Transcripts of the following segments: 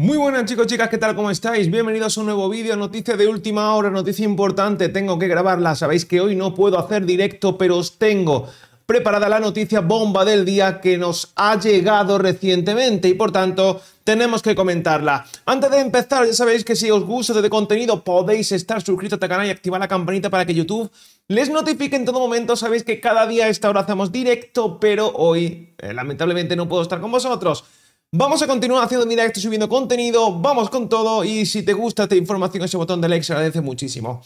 Muy buenas chicos, chicas, ¿qué tal? ¿Cómo estáis? Bienvenidos a un nuevo vídeo, noticia de última hora, noticia importante, tengo que grabarla, sabéis que hoy no puedo hacer directo, pero os tengo preparada la noticia bomba del día que nos ha llegado recientemente y por tanto tenemos que comentarla. Antes de empezar, ya sabéis que si os gusta este contenido podéis estar suscritos a este canal y activar la campanita para que YouTube les notifique en todo momento. Sabéis que cada día a esta hora hacemos directo, pero hoy eh, lamentablemente no puedo estar con vosotros. Vamos a continuar haciendo estoy subiendo contenido, vamos con todo y si te gusta esta información, ese botón de like se agradece muchísimo.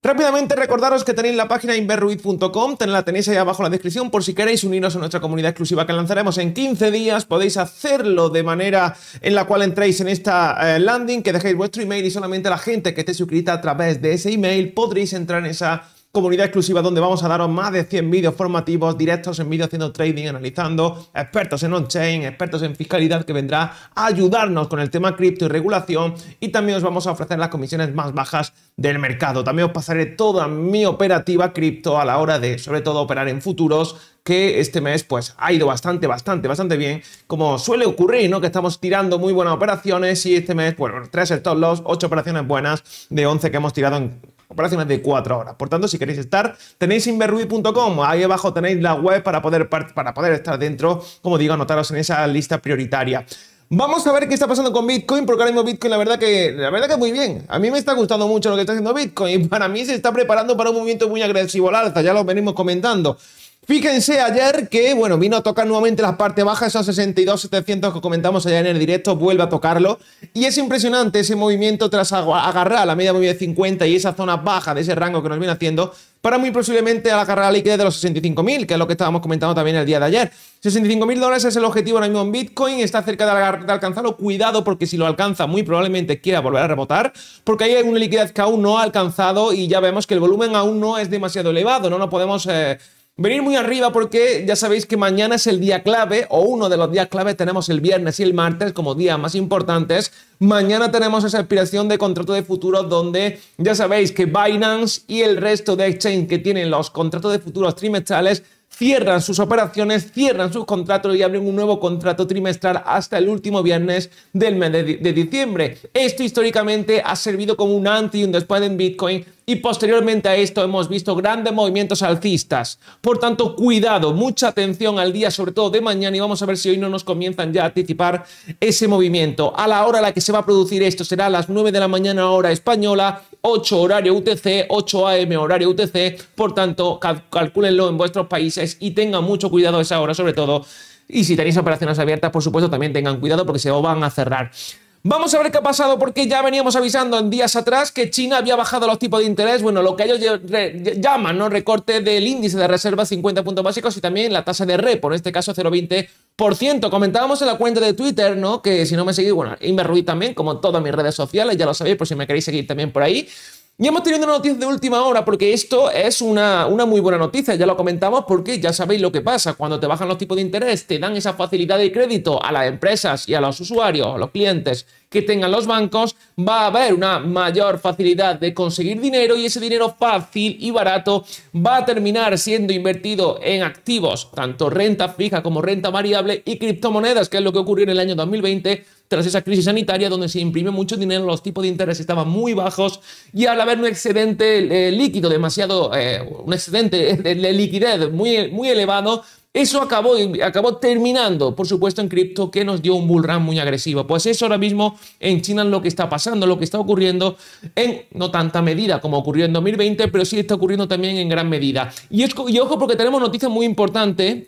Rápidamente recordaros que tenéis la página inverruid.com, la tenéis ahí abajo en la descripción por si queréis uniros a nuestra comunidad exclusiva que lanzaremos en 15 días, podéis hacerlo de manera en la cual entréis en esta eh, landing, que dejéis vuestro email y solamente la gente que esté suscrita a través de ese email podréis entrar en esa comunidad exclusiva donde vamos a daros más de 100 vídeos formativos, directos en vídeo haciendo trading, analizando, expertos en on-chain, expertos en fiscalidad que vendrá a ayudarnos con el tema cripto y regulación y también os vamos a ofrecer las comisiones más bajas del mercado. También os pasaré toda mi operativa cripto a la hora de, sobre todo, operar en futuros, que este mes pues ha ido bastante, bastante, bastante bien, como suele ocurrir, ¿no? Que estamos tirando muy buenas operaciones y este mes, bueno, tres stop loss, ocho operaciones buenas de 11 que hemos tirado en operaciones de 4 horas. Por tanto, si queréis estar, tenéis inverrubi.com. ahí abajo tenéis la web para poder, para poder estar dentro, como digo, anotaros en esa lista prioritaria. Vamos a ver qué está pasando con Bitcoin, porque ahora mismo Bitcoin, la verdad que, la verdad que muy bien. A mí me está gustando mucho lo que está haciendo Bitcoin. Para mí se está preparando para un movimiento muy agresivo al alza, ya lo venimos comentando. Fíjense ayer que, bueno, vino a tocar nuevamente las parte bajas, esos 62.700 que comentamos allá en el directo, vuelve a tocarlo. Y es impresionante ese movimiento tras agarrar la media movida de 50 y esa zona baja de ese rango que nos viene haciendo para muy posiblemente agarrar la liquidez de los 65.000, que es lo que estábamos comentando también el día de ayer. 65.000 dólares es el objetivo ahora mismo en Bitcoin, está cerca de alcanzarlo, cuidado porque si lo alcanza muy probablemente quiera volver a rebotar, porque hay alguna liquidez que aún no ha alcanzado y ya vemos que el volumen aún no es demasiado elevado, no nos podemos eh, Venir muy arriba porque ya sabéis que mañana es el día clave o uno de los días clave. Tenemos el viernes y el martes como días más importantes. Mañana tenemos esa expiración de contrato de futuros donde ya sabéis que Binance y el resto de exchange que tienen los contratos de futuros trimestrales cierran sus operaciones, cierran sus contratos y abren un nuevo contrato trimestral hasta el último viernes del mes de, diciembre. Esto históricamente ha servido como un antes y un después en Bitcoin y posteriormente a esto hemos visto grandes movimientos alcistas. Por tanto, cuidado, mucha atención al día, sobre todo de mañana, y vamos a ver si hoy no nos comienzan ya a anticipar ese movimiento. A la hora a la que se va a producir esto será a las 9 de la mañana hora española, 8 horario UTC, 8 AM horario UTC, por tanto, calcúlenlo en vuestros países y tengan mucho cuidado esa hora, sobre todo. Y si tenéis operaciones abiertas, por supuesto, también tengan cuidado porque se van a cerrar. Vamos a ver qué ha pasado porque ya veníamos avisando en días atrás que China había bajado los tipos de interés, bueno, lo que ellos llaman, ¿no? Recorte del índice de reserva 50 puntos básicos y también la tasa de repo, en este caso 0,20%. Comentábamos en la cuenta de Twitter, ¿no? Que si no me seguís, bueno, y me ruí también, como todas mis redes sociales, ya lo sabéis, por si me queréis seguir también por ahí. Y hemos tenido una noticia de última hora, porque esto es una, una muy buena noticia, ya lo comentamos, porque ya sabéis lo que pasa. Cuando te bajan los tipos de interés, te dan esa facilidad de crédito a las empresas y a los usuarios, a los clientes que tengan los bancos, va a haber una mayor facilidad de conseguir dinero y ese dinero fácil y barato va a terminar siendo invertido en activos, tanto renta fija como renta variable y criptomonedas, que es lo que ocurrió en el año 2020 tras esa crisis sanitaria donde se imprimió mucho dinero, los tipos de interés estaban muy bajos y al haber un excedente líquido, demasiado, eh, un excedente de, liquidez muy, muy elevado, eso acabó, acabó terminando, por supuesto, en cripto, que nos dio un bull run muy agresivo. Pues eso ahora mismo en China es lo que está pasando, lo que está ocurriendo en no tanta medida como ocurrió en 2020, pero sí está ocurriendo también en gran medida. Y, y ojo, porque tenemos noticias muy importantes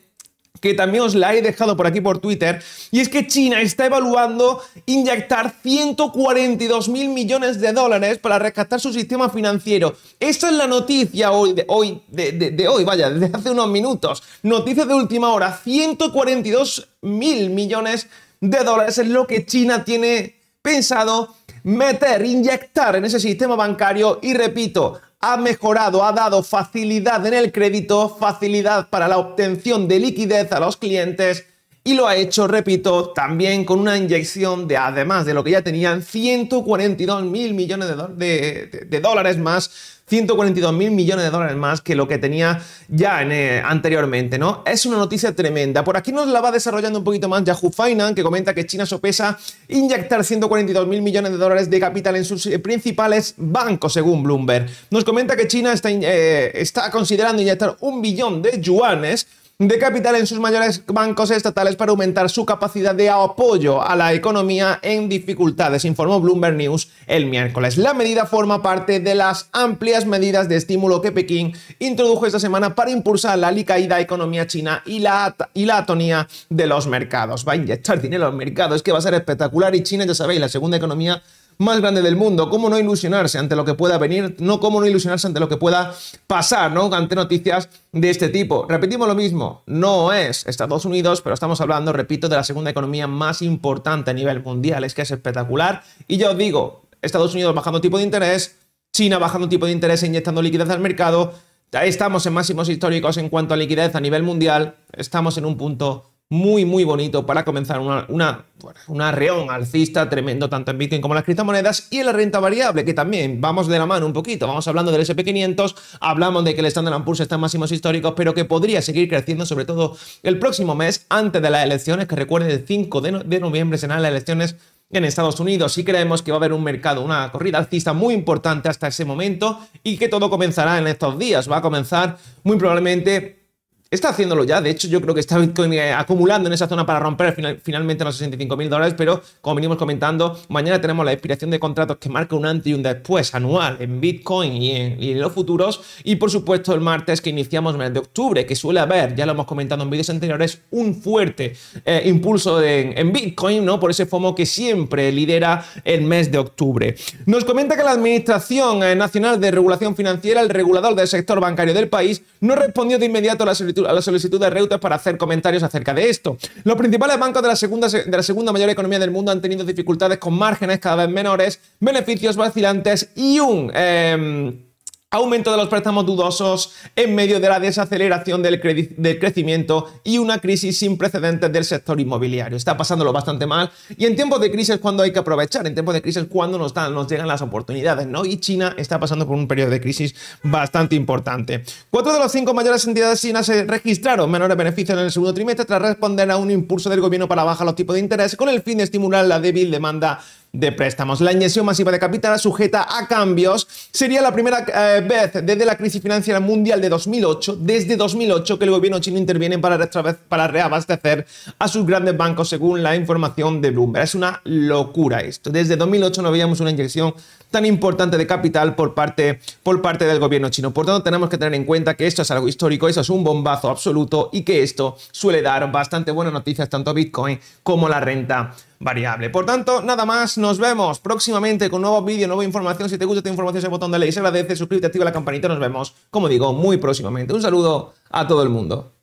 que también os la he dejado por aquí por Twitter, y es que China está evaluando inyectar 142 mil millones de dólares para rescatar su sistema financiero. Esa es la noticia hoy, de hoy, de, hoy vaya, desde hace unos minutos. noticia de última hora, 142 mil millones de dólares es lo que China tiene pensado meter, inyectar en ese sistema bancario y repito, ha mejorado, ha dado facilidad en el crédito, facilidad para la obtención de liquidez a los clientes y lo ha hecho, repito, también con una inyección de, además de lo que ya tenían, 142 mil millones de, de dólares más 142.000 mil millones de dólares más que lo que tenía ya eh, anteriormente, ¿no? Es una noticia tremenda. Por aquí nos la va desarrollando un poquito más Yahoo Finance, que comenta que China sopesa inyectar 142.000 mil millones de dólares de capital en sus eh, principales bancos, según Bloomberg. Nos comenta que China está, eh, está considerando inyectar un billón de yuanes de capital en sus mayores bancos estatales para aumentar su capacidad de apoyo a la economía en dificultades, informó Bloomberg News el miércoles. La medida forma parte de las amplias medidas de estímulo que Pekín introdujo esta semana para impulsar la licaída economía china y la, y la atonía de los mercados. Va a inyectar dinero a los mercados, es que va a ser espectacular y China, ya sabéis, la segunda economía más grande del mundo. ¿Cómo no ilusionarse ante lo que pueda venir? No, ¿Cómo no ilusionarse ante lo que pueda pasar, ¿no? Ante noticias de este tipo. Repetimos lo mismo, no es Estados Unidos, pero estamos hablando, repito, de la segunda economía más importante a nivel mundial. Es que es espectacular. Y ya os digo, Estados Unidos bajando tipo de interés, China bajando tipo de interés inyectando liquidez al mercado. Estamos en máximos históricos en cuanto a liquidez a nivel mundial. Estamos en un punto muy, muy bonito para comenzar una, una, alcista tremendo tanto en Bitcoin como en las criptomonedas y en la renta variable, que también vamos de la mano un poquito. Vamos hablando del SP500, hablamos de que el Standard Poor's está en máximos históricos, pero que podría seguir creciendo, sobre todo el próximo mes, antes de las elecciones, que recuerden, el 5 de, de noviembre serán las elecciones en Estados Unidos y creemos que va a haber un mercado, una corrida alcista muy importante hasta ese momento y que todo comenzará en estos días. Va a comenzar muy probablemente Está haciéndolo ya, de hecho yo creo que está eh, acumulando en esa zona para romper finalmente los 65.000 dólares, pero como venimos comentando, mañana tenemos la expiración de contratos que marca un antes y un después anual en Bitcoin y en, los futuros, y por supuesto el martes que iniciamos el mes de octubre, que suele haber, ya lo hemos comentado en vídeos anteriores, un fuerte eh, impulso en Bitcoin, ¿no? Por ese FOMO que siempre lidera el mes de octubre. Nos comenta que la Administración eh, Nacional de Regulación Financiera, el regulador del sector bancario del país, no respondió de inmediato a la solicitud a la solicitud de Reuters para hacer comentarios acerca de esto. Los principales bancos de la, segunda, de la segunda mayor economía del mundo han tenido dificultades con márgenes cada vez menores, beneficios vacilantes y un... Em, aumento de los préstamos dudosos en medio de la desaceleración del, crecimiento y una crisis sin precedentes del sector inmobiliario. Está pasándolo bastante mal y en tiempos de crisis cuando hay que aprovechar, en tiempos de crisis cuando nos, llegan las oportunidades, ¿no? Y China está pasando por un periodo de crisis bastante importante. Cuatro de los cinco mayores entidades chinas se registraron menores beneficios en el segundo trimestre tras responder a un impulso del gobierno para bajar los tipos de interés con el fin de estimular la débil demanda de préstamos. La inyección masiva de capital sujeta a cambios sería la primera eh, vez desde la crisis financiera mundial de 2008, desde 2008, que el gobierno chino interviene para, para reabastecer a sus grandes bancos, según la información de Bloomberg. Es una locura esto. Desde 2008 no veíamos una inyección tan importante de capital por parte, por parte del gobierno chino. Por tanto, tenemos que tener en cuenta que esto es algo histórico, eso es un bombazo absoluto y que esto suele dar bastante buenas noticias tanto a Bitcoin como a la renta variable. Por tanto, nada más, nos vemos próximamente con nuevo vídeo, nueva información. Si te gusta esta información, ese botón de ley se agradece, suscríbete, activa la campanita, nos vemos, como digo, muy próximamente. Un saludo a todo el mundo.